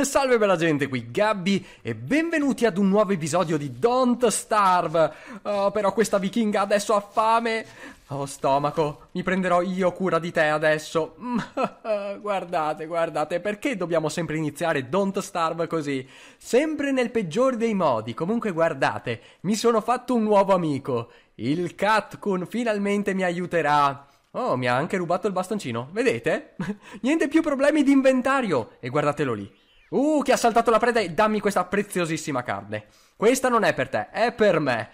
Salve bella gente, qui Gabby e benvenuti ad un nuovo episodio di Don't Starve. Oh, però questa vichinga adesso ha fame. Oh stomaco, mi prenderò io cura di te adesso. guardate, guardate, perché dobbiamo sempre iniziare Don't Starve così? Sempre nel peggiore dei modi. Comunque guardate, mi sono fatto un nuovo amico. Il Katkun finalmente mi aiuterà. Oh, mi ha anche rubato il bastoncino, vedete? Niente più problemi di inventario! E guardatelo lì, Uh, che ha saltato la preda e dammi questa preziosissima carne. Questa non è per te, è per me.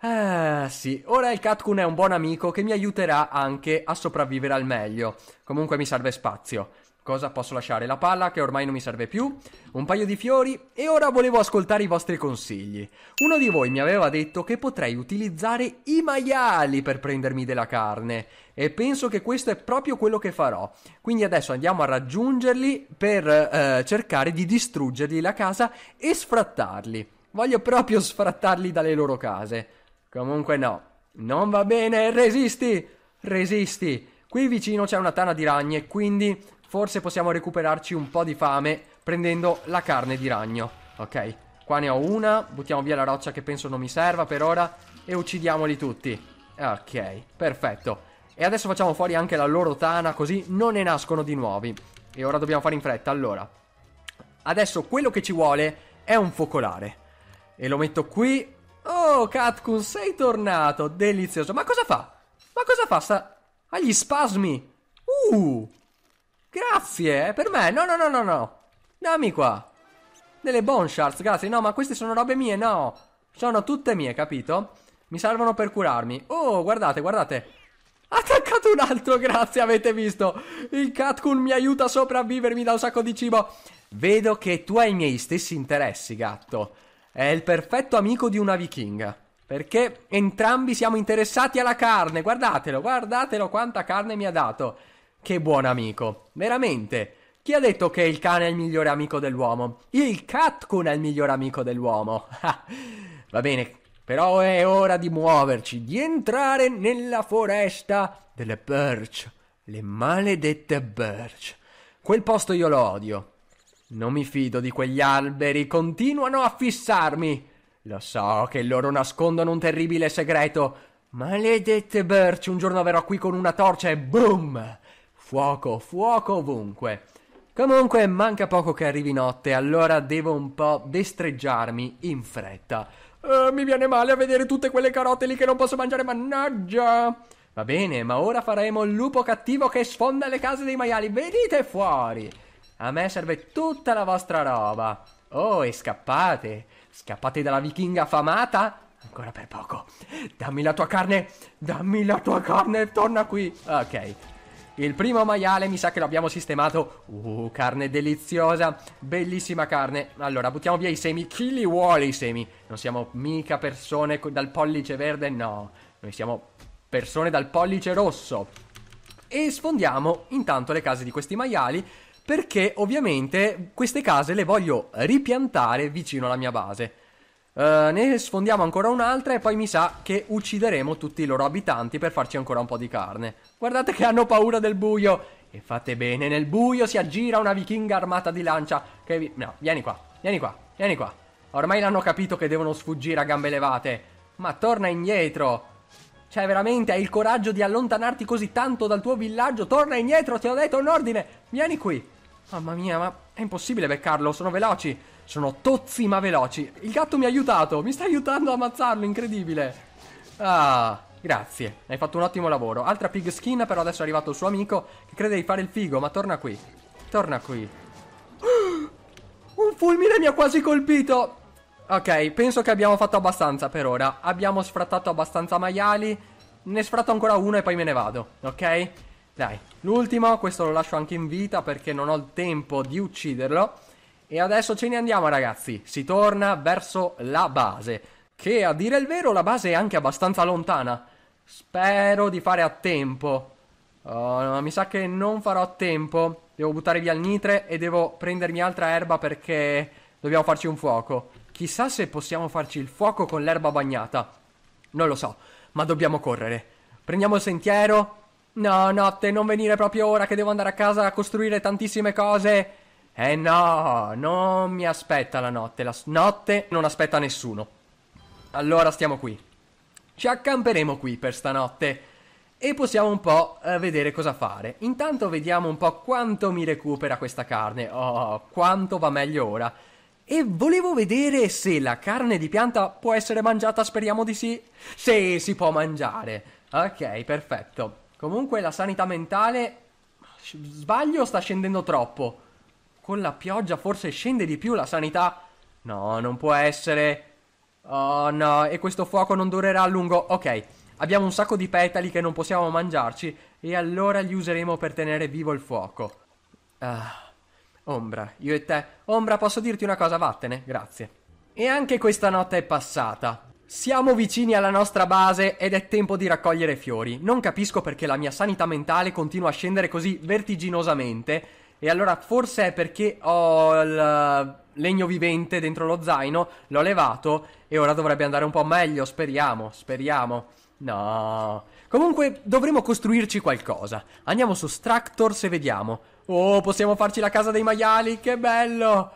Ah, sì, ora il Katkun è un buon amico che mi aiuterà anche a sopravvivere al meglio. Comunque mi serve spazio. Cosa posso lasciare? La palla che ormai non mi serve più, un paio di fiori e ora volevo ascoltare i vostri consigli. Uno di voi mi aveva detto che potrei utilizzare i maiali per prendermi della carne e penso che questo è proprio quello che farò. Quindi adesso andiamo a raggiungerli per eh, cercare di distruggergli la casa e sfrattarli. Voglio proprio sfrattarli dalle loro case. Comunque no, non va bene, resisti, resisti. Qui vicino c'è una tana di ragne, quindi forse possiamo recuperarci un po' di fame prendendo la carne di ragno. Ok, qua ne ho una, buttiamo via la roccia che penso non mi serva per ora e uccidiamoli tutti. Ok, perfetto. E adesso facciamo fuori anche la loro tana così non ne nascono di nuovi. E ora dobbiamo fare in fretta, allora. Adesso quello che ci vuole è un focolare. E lo metto qui. Oh, Katkun, sei tornato. Delizioso. Ma cosa fa? Ma cosa fa? Sta... Ha gli spasmi. Uh! Grazie, per me. No, no, no, no, no. Dammi qua. Delle bone shards, grazie. No, ma queste sono robe mie, no. Sono tutte mie, capito? Mi servono per curarmi. Oh, guardate, guardate. Ha Attaccato un altro, grazie, avete visto. Il Catcoon mi aiuta a sopravvivere, mi dà un sacco di cibo. Vedo che tu hai i miei stessi interessi, gatto. È il perfetto amico di una vichinga. Perché entrambi siamo interessati alla carne. Guardatelo, guardatelo quanta carne mi ha dato. Che buon amico. Veramente. Chi ha detto che il cane è il migliore amico dell'uomo? Il catcun è il migliore amico dell'uomo. Va bene, però è ora di muoverci, di entrare nella foresta delle Birch. Le maledette Birch. Quel posto io lo odio. Non mi fido di quegli alberi, continuano a fissarmi. Lo so che loro nascondono un terribile segreto. Maledette Birch, un giorno verrò qui con una torcia e boom! Fuoco, fuoco ovunque. Comunque manca poco che arrivi notte, allora devo un po' destreggiarmi in fretta. Uh, mi viene male a vedere tutte quelle carote lì che non posso mangiare, mannaggia! Va bene, ma ora faremo il lupo cattivo che sfonda le case dei maiali. Venite fuori! A me serve tutta la vostra roba. Oh, e scappate! Scappate dalla vichinga affamata? Ancora per poco. Dammi la tua carne! Dammi la tua carne e torna qui! Ok, il primo maiale mi sa che l'abbiamo sistemato. Uh, carne deliziosa, bellissima carne. Allora, buttiamo via i semi. Chi li vuole i semi? Non siamo mica persone dal pollice verde, no. Noi siamo persone dal pollice rosso. E sfondiamo intanto le case di questi maiali perché ovviamente queste case le voglio ripiantare vicino alla mia base. Eh, ne sfondiamo ancora un'altra e poi mi sa che uccideremo tutti i loro abitanti per farci ancora un po' di carne. Guardate che hanno paura del buio. E fate bene, nel buio si aggira una vichinga armata di lancia che vi... No, vieni qua, vieni qua, vieni qua. Ormai l'hanno capito che devono sfuggire a gambe levate. Ma torna indietro. Cioè, veramente, hai il coraggio di allontanarti così tanto dal tuo villaggio? Torna indietro, ti ho detto un ordine. Vieni qui. Mamma mia, ma è impossibile beccarlo, sono veloci. Sono tozzi ma veloci. Il gatto mi ha aiutato, mi sta aiutando a ammazzarlo, incredibile. Ah, grazie, hai fatto un ottimo lavoro. Altra pig skin, però adesso è arrivato il suo amico che crede di fare il figo, ma torna qui. Torna qui. Un fulmine mi ha quasi colpito. Ok, penso che abbiamo fatto abbastanza per ora. Abbiamo sfrattato abbastanza maiali. Ne sfratto ancora uno e poi me ne vado, ok? Dai, l'ultimo, questo lo lascio anche in vita perché non ho il tempo di ucciderlo. E adesso ce ne andiamo ragazzi, si torna verso la base, che a dire il vero la base è anche abbastanza lontana. Spero di fare a tempo. Uh, mi sa che non farò a tempo, devo buttare via il nitre e devo prendermi altra erba perché dobbiamo farci un fuoco. Chissà se possiamo farci il fuoco con l'erba bagnata. Non lo so, ma dobbiamo correre. Prendiamo il sentiero. No, notte, non venire proprio ora che devo andare a casa a costruire tantissime cose. Eh no, non mi aspetta la notte. La notte non aspetta nessuno. Allora stiamo qui. Ci accamperemo qui per stanotte. E possiamo un po' eh, vedere cosa fare. Intanto vediamo un po' quanto mi recupera questa carne. Oh, quanto va meglio ora. E volevo vedere se la carne di pianta può essere mangiata, speriamo di sì. Sì, si può mangiare. Ok, perfetto. Comunque la sanità mentale... Sbaglio o sta scendendo troppo? Con la pioggia forse scende di più la sanità. No, non può essere. Oh no, e questo fuoco non durerà a lungo. Ok, abbiamo un sacco di petali che non possiamo mangiarci e allora li useremo per tenere vivo il fuoco. Ah, Ombra, io e te. Ombra, posso dirti una cosa? Vattene, grazie. E anche questa notte è passata. Siamo vicini alla nostra base ed è tempo di raccogliere fiori. Non capisco perché la mia sanità mentale continua a scendere così vertiginosamente e allora forse è perché ho il legno vivente dentro lo zaino, l'ho levato e ora dovrebbe andare un po' meglio, speriamo, speriamo. No. Comunque dovremo costruirci qualcosa. Andiamo su Structors e vediamo. Oh, possiamo farci la casa dei maiali, che bello!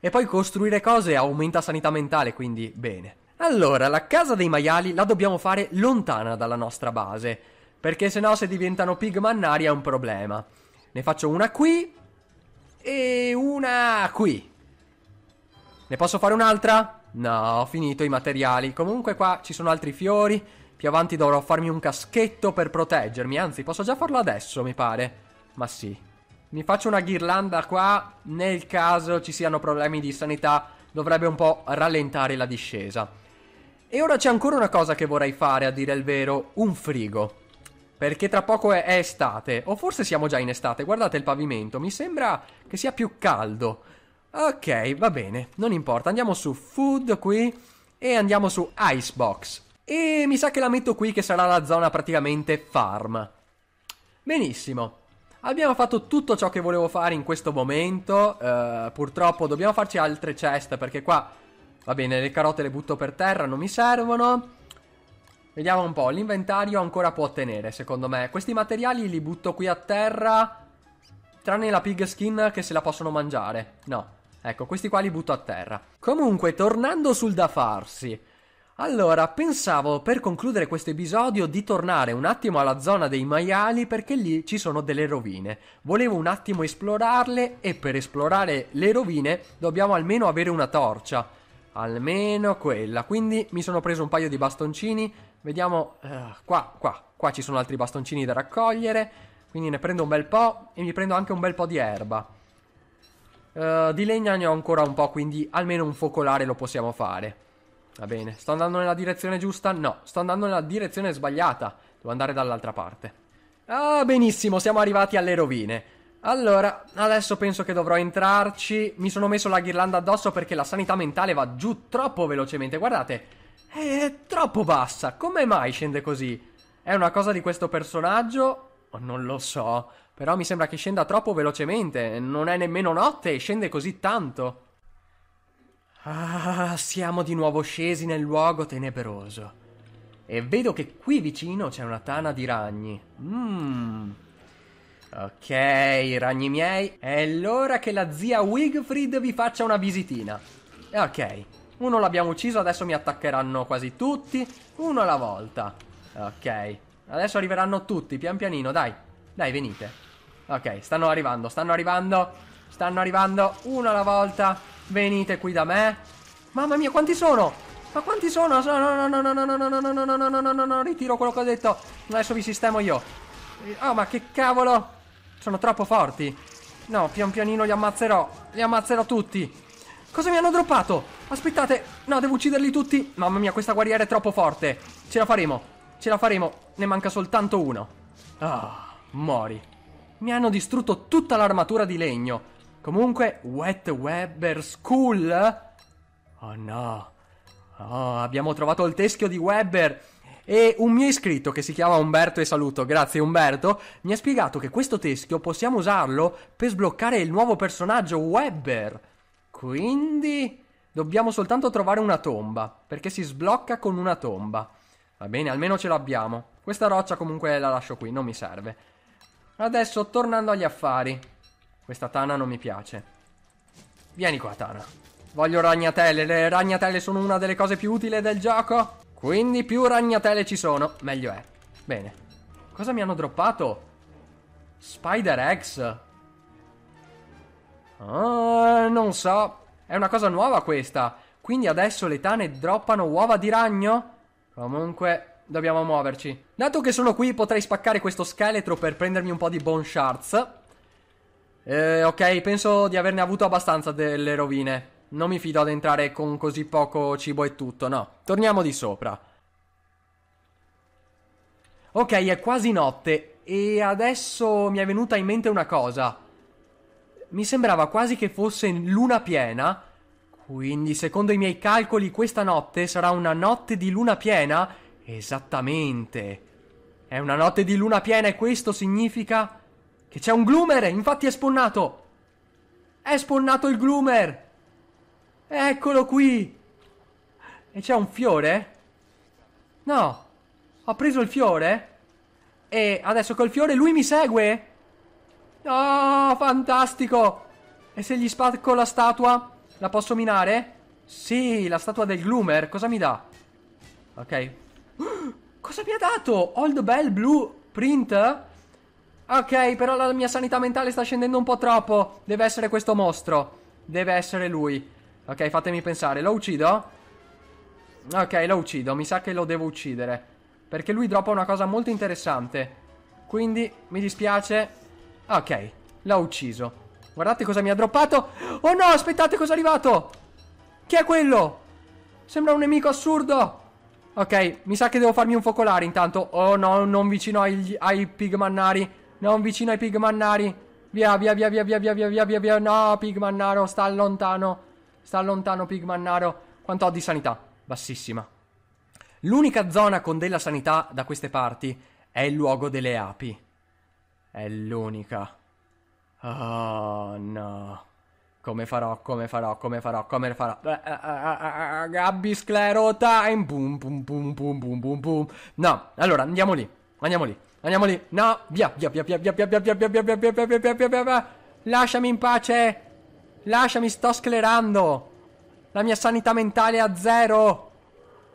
E poi costruire cose aumenta sanità mentale, quindi bene. Allora, la casa dei maiali la dobbiamo fare lontana dalla nostra base, perché se no se diventano pig mannari è un problema. Ne faccio una qui, e una qui. Ne posso fare un'altra? No, ho finito i materiali. Comunque qua ci sono altri fiori. Più avanti dovrò farmi un caschetto per proteggermi. Anzi, posso già farlo adesso, mi pare. Ma sì. Mi faccio una ghirlanda qua. Nel caso ci siano problemi di sanità, dovrebbe un po' rallentare la discesa. E ora c'è ancora una cosa che vorrei fare, a dire il vero. Un frigo. Perché tra poco è, è, estate. O forse siamo già in estate. Guardate il pavimento. Mi sembra che sia più caldo. Ok, va bene. Non importa. Andiamo su food qui. E andiamo su icebox. E mi sa che la metto qui che sarà la zona praticamente farm. Benissimo. Abbiamo fatto tutto ciò che volevo fare in questo momento. Uh, purtroppo dobbiamo farci altre ceste perché qua... Va bene, le carote le butto per terra, non mi servono. Vediamo un po', l'inventario ancora può tenere secondo me. Questi materiali li butto qui a terra, tranne la pig skin che se la possono mangiare. No, ecco, questi qua li butto a terra. Comunque, tornando sul da farsi. Allora, pensavo per concludere questo episodio di tornare un attimo alla zona dei maiali perché lì ci sono delle rovine. Volevo un attimo esplorarle e per esplorare le rovine dobbiamo almeno avere una torcia. Almeno quella. Quindi mi sono preso un paio di bastoncini Vediamo, eh, qua, qua, qua ci sono altri bastoncini da raccogliere, quindi ne prendo un bel po' e mi prendo anche un bel po' di erba. Uh, di legna ne ho ancora un po', quindi almeno un focolare lo possiamo fare. Va bene, sto andando nella direzione giusta? No, sto andando nella direzione sbagliata. Devo andare dall'altra parte. Ah, benissimo, siamo arrivati alle rovine. Allora, adesso penso che dovrò entrarci. Mi sono messo la ghirlanda addosso perché la sanità mentale va giù troppo velocemente. Guardate, eh, è troppo bassa, come mai scende così? È una cosa di questo personaggio? non lo so, però mi sembra che scenda troppo velocemente, non è nemmeno notte e scende così tanto. Ah, siamo di nuovo scesi nel luogo tenebroso. E vedo che qui vicino c'è una tana di ragni. Mmm. Ok, ragni miei, è l'ora che la zia Wigfried vi faccia una visitina. Ok, uno l'abbiamo ucciso, adesso mi attaccheranno quasi tutti. Uno alla volta. Ok. Adesso arriveranno tutti, pian pianino, dai. Dai, venite. Ok, stanno arrivando, stanno arrivando. Stanno arrivando, uno alla volta. Venite qui da me. Mamma mia, quanti sono? Ma quanti sono? No, no, no, no, no, no, no, no, no, no, no, no, no, no, no, no, ritiro quello che ho detto. Adesso vi sistemo io. Oh, ma che cavolo! Sono troppo forti. No, pian pianino li ammazzerò. Li ammazzerò tutti. Cosa mi hanno droppato? Aspettate, no, devo ucciderli tutti. Mamma mia, questa guerriera è troppo forte. Ce la faremo, ce la faremo. Ne manca soltanto uno. Ah, mori. Mi hanno distrutto tutta l'armatura di legno. Comunque, Wet Webber School? Oh no. Oh, abbiamo trovato il teschio di Webber. E un mio iscritto che si chiama Umberto e saluto, grazie Umberto, mi ha spiegato che questo teschio possiamo usarlo per sbloccare il nuovo personaggio Webber. Quindi dobbiamo soltanto trovare una tomba, perché si sblocca con una tomba. Va bene, almeno ce l'abbiamo. Questa roccia comunque la lascio qui, non mi serve. Adesso, tornando agli affari. Questa tana non mi piace. Vieni qua, tana. Voglio ragnatele, le ragnatele sono una delle cose più utili del gioco. Quindi più ragnatele ci sono, meglio è. Bene. Cosa mi hanno droppato? Spider Eggs. Ah, non so. È una cosa nuova questa. Quindi adesso le tane droppano uova di ragno? Comunque, dobbiamo muoverci. Dato che sono qui, potrei spaccare questo scheletro per prendermi un po' di bone shards. Eh, ok, penso di averne avuto abbastanza delle rovine. Non mi fido ad entrare con così poco cibo e tutto, no. Torniamo di sopra. Ok, è quasi notte e adesso mi è venuta in mente una cosa mi sembrava quasi che fosse luna piena. Quindi, secondo i miei calcoli, questa notte sarà una notte di luna piena? Esattamente. È una notte di luna piena e questo significa che c'è un gloomer, infatti è sponnato. È sponnato il gloomer. Eccolo qui. E c'è un fiore? No. Ho preso il fiore? E adesso col fiore lui mi segue? Ah, fantastico! E se gli spacco la statua? La posso minare? Sì, la statua del Gloomer. Cosa mi dà? Ok. Cosa mi ha dato? Old Bell Blue Print? Ok, però la mia sanità mentale sta scendendo un po' troppo. Deve essere questo mostro. Deve essere lui. Ok, fatemi pensare. Lo uccido? Ok, lo uccido. Mi sa che lo devo uccidere. Perché lui droppa una cosa molto interessante. Quindi, mi dispiace, Ok, l'ho ucciso. Guardate cosa mi ha droppato. Oh no, aspettate cosa è arrivato. Chi è quello? Sembra un nemico assurdo. Ok, mi sa che devo farmi un focolare intanto. Oh no, non vicino ai, ai pigmannari. Non vicino ai pigmannari. Via, via, via, via, via, via, via, via, via, via. No, pigmannaro, sta lontano. Sta lontano, pigmannaro. Quanto ho di sanità? Bassissima. L'unica zona con della sanità da queste parti è il luogo delle api. È l'unica. Oh no. Come farò, come farò, come farò, come farò. Gabby Sclero time. Boom, boom, boom, boom, boom, boom, boom. No, allora andiamo lì. Andiamo lì. Andiamo lì. No, via, via, via, via, via, via, via, via, via, via, via, via, via, via, via, via. via. Lasciami in pace. Lasciami, sto sclerando. La mia sanità mentale è a zero.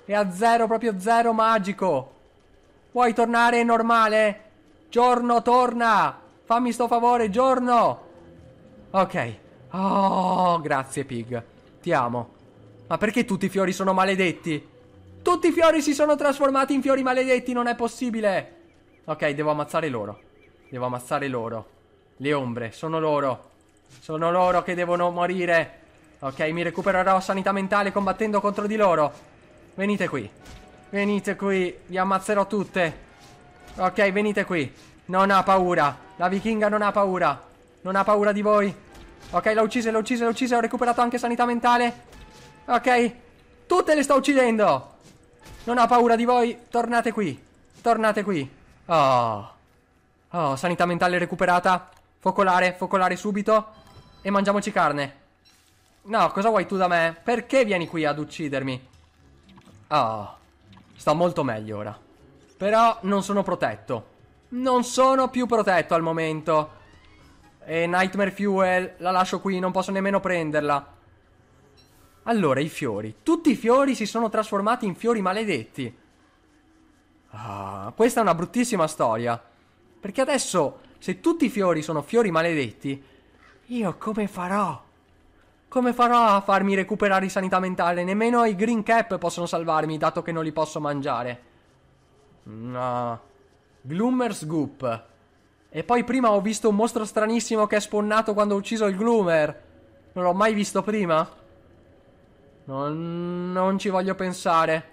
È a zero, proprio zero magico. Vuoi tornare normale? Giorno, torna! Fammi sto favore, giorno! Ok. Oh, grazie, Pig. Ti amo. Ma perché tutti i fiori sono maledetti? Tutti i fiori si sono trasformati in fiori maledetti, non è possibile! Ok, devo ammazzare loro. Devo ammazzare loro. Le ombre, sono loro. Sono loro che devono morire. Ok, mi recupererò sanità mentale combattendo contro di loro. Venite qui. Venite qui, vi ammazzerò tutte. Ok, venite qui. Non ha paura. La vichinga non ha paura. Non ha paura di voi. Ok, l'ho uccisa, l'ho uccisa, l'ho uccisa. Ho recuperato anche sanità mentale. Ok. Tutte le sto uccidendo. Non ha paura di voi. Tornate qui. Tornate qui. Oh. Oh, sanità mentale recuperata. Focolare, focolare subito. E mangiamoci carne. No, cosa vuoi tu da me? Perché vieni qui ad uccidermi? Oh. Sto molto meglio ora. Però non sono protetto. Non sono più protetto al momento. E Nightmare Fuel la lascio qui, non posso nemmeno prenderla. Allora, i fiori. Tutti i fiori si sono trasformati in fiori maledetti. Ah, questa è una bruttissima storia. Perché adesso, se tutti i fiori sono fiori maledetti, io come farò? Come farò a farmi recuperare sanità mentale? Nemmeno i green cap possono salvarmi, dato che non li posso mangiare. No. Gloomer's Goop. E poi prima ho visto un mostro stranissimo che è spawnato quando ho ucciso il Gloomer. Non l'ho mai visto prima. Non, non ci voglio pensare.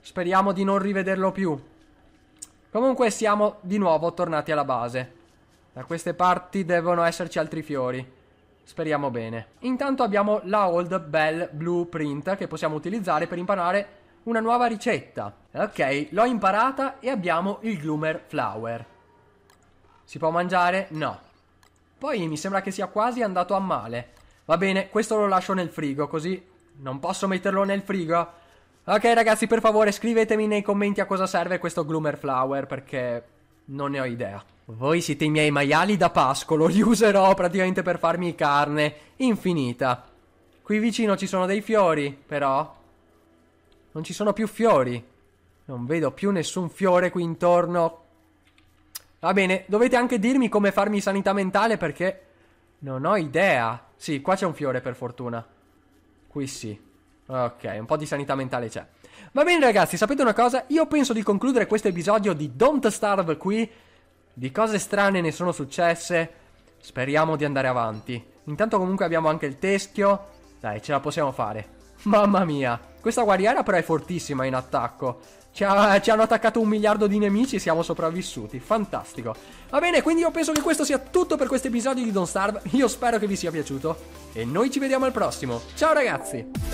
Speriamo di non rivederlo più. Comunque siamo di nuovo tornati alla base. Da queste parti devono esserci altri fiori. Speriamo bene. Intanto abbiamo la Old Bell Blueprint che possiamo utilizzare per imparare una nuova ricetta. Ok, l'ho imparata e abbiamo il Gloomer Flower. Si può mangiare? No. Poi mi sembra che sia quasi andato a male. Va bene, questo lo lascio nel frigo, così non posso metterlo nel frigo. Ok ragazzi, per favore scrivetemi nei commenti a cosa serve questo Gloomer Flower, perché non ne ho idea. Voi siete i miei maiali da pascolo, li userò praticamente per farmi carne infinita. Qui vicino ci sono dei fiori, però non ci sono più fiori. Non vedo più nessun fiore qui intorno. Va bene, dovete anche dirmi come farmi sanità mentale perché non ho idea. Sì, qua c'è un fiore per fortuna. Qui sì. Ok, un po' di sanità mentale c'è. Va bene ragazzi, sapete una cosa? Io penso di concludere questo episodio di Don't Starve qui. Di cose strane ne sono successe. Speriamo di andare avanti. Intanto comunque abbiamo anche il teschio. Dai, ce la possiamo fare. Mamma mia. Questa guerriera però è fortissima in attacco. Ci, ha, ci, hanno attaccato un miliardo di nemici e siamo sopravvissuti. Fantastico. Va bene, quindi io penso che questo sia tutto per questo episodio di Don't Starve. Io spero che vi sia piaciuto. E noi ci vediamo al prossimo. Ciao ragazzi!